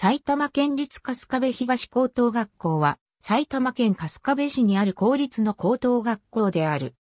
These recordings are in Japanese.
埼玉県立春日部東高等学校は、埼玉県春日部市にある公立の高等学校である。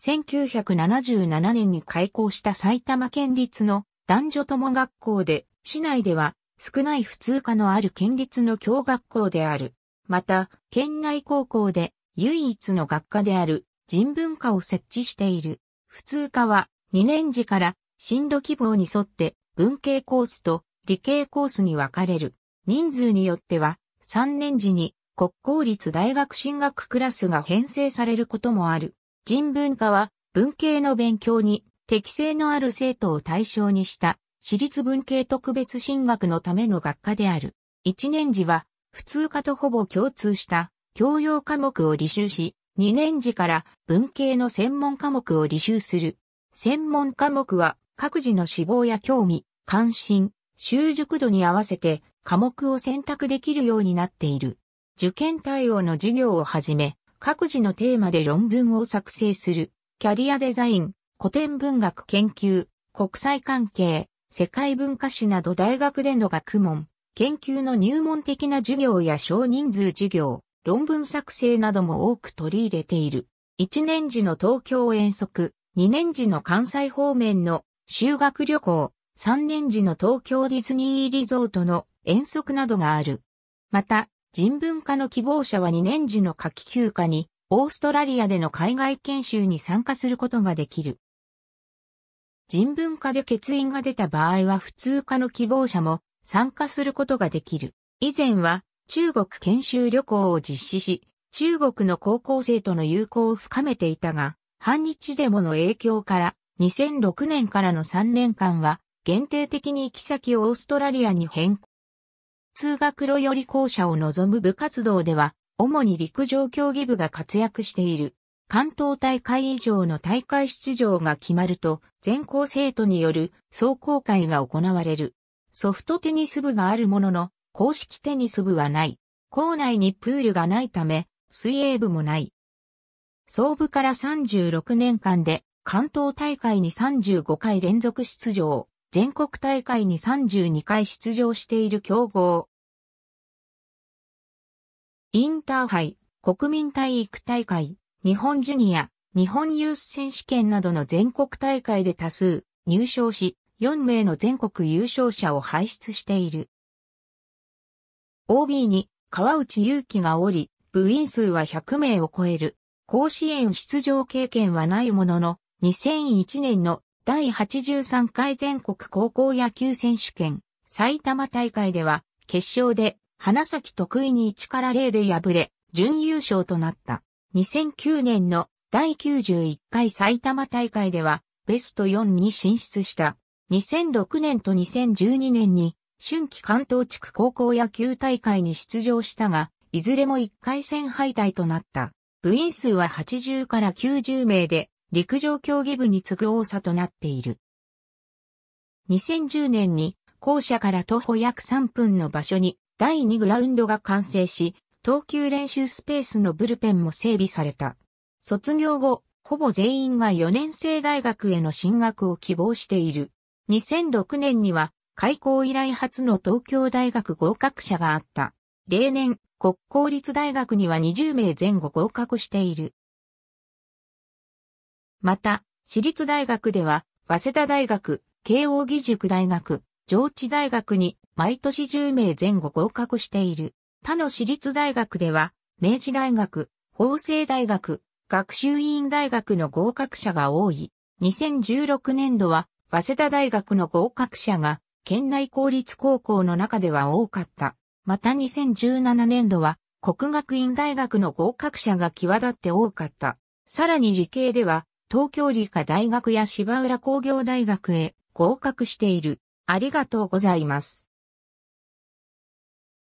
1977年に開校した埼玉県立の男女友学校で、市内では少ない普通科のある県立の教学校である。また、県内高校で唯一の学科である人文科を設置している。普通科は2年時から進路希望に沿って文系コースと理系コースに分かれる。人数によっては、3年時に国公立大学進学クラスが編成されることもある。人文科は文系の勉強に適性のある生徒を対象にした私立文系特別進学のための学科である。1年時は普通科とほぼ共通した教養科目を履修し、2年時から文系の専門科目を履修する。専門科目は各自の志望や興味、関心、習熟度に合わせて科目を選択できるようになっている。受験対応の授業をはじめ、各自のテーマで論文を作成する、キャリアデザイン、古典文学研究、国際関係、世界文化史など大学での学問、研究の入門的な授業や少人数授業、論文作成なども多く取り入れている。1年時の東京遠足、2年時の関西方面の修学旅行、3年時の東京ディズニーリゾートの遠足などがある。また、人文化の希望者は2年時の夏季休暇に、オーストラリアでの海外研修に参加することができる。人文化で欠員が出た場合は普通科の希望者も参加することができる。以前は中国研修旅行を実施し、中国の高校生との友好を深めていたが、反日デモの影響から2006年からの3年間は限定的に行き先をオーストラリアに変更。通学路より校舎を望む部活動では、主に陸上競技部が活躍している。関東大会以上の大会出場が決まると、全校生徒による壮行会が行われる。ソフトテニス部があるものの、公式テニス部はない。校内にプールがないため、水泳部もない。総部から36年間で関東大会に35回連続出場。全国大会に32回出場している強豪。インターハイ、国民体育大会、日本ジュニア、日本ユース選手権などの全国大会で多数入賞し、4名の全国優勝者を輩出している。OB に川内優輝がおり、部員数は100名を超える。甲子園出場経験はないものの、2001年の第83回全国高校野球選手権埼玉大会では決勝で花咲得意に1から0で敗れ準優勝となった。2009年の第91回埼玉大会ではベスト4に進出した。2006年と2012年に春季関東地区高校野球大会に出場したが、いずれも1回戦敗退となった。部員数は80から90名で、陸上競技部に次ぐ多さとなっている。2010年に校舎から徒歩約3分の場所に第2グラウンドが完成し、投球練習スペースのブルペンも整備された。卒業後、ほぼ全員が4年生大学への進学を希望している。2006年には開校以来初の東京大学合格者があった。例年、国公立大学には20名前後合格している。また、私立大学では、早稲田大学、慶応義塾大学、上智大学に毎年10名前後合格している。他の私立大学では、明治大学、法政大学、学習委員大学の合格者が多い。2016年度は、早稲田大学の合格者が、県内公立高校の中では多かった。また2017年度は、国学院大学の合格者が際立って多かった。さらに時系では、東京理科大学や芝浦工業大学へ合格している。ありがとうございます。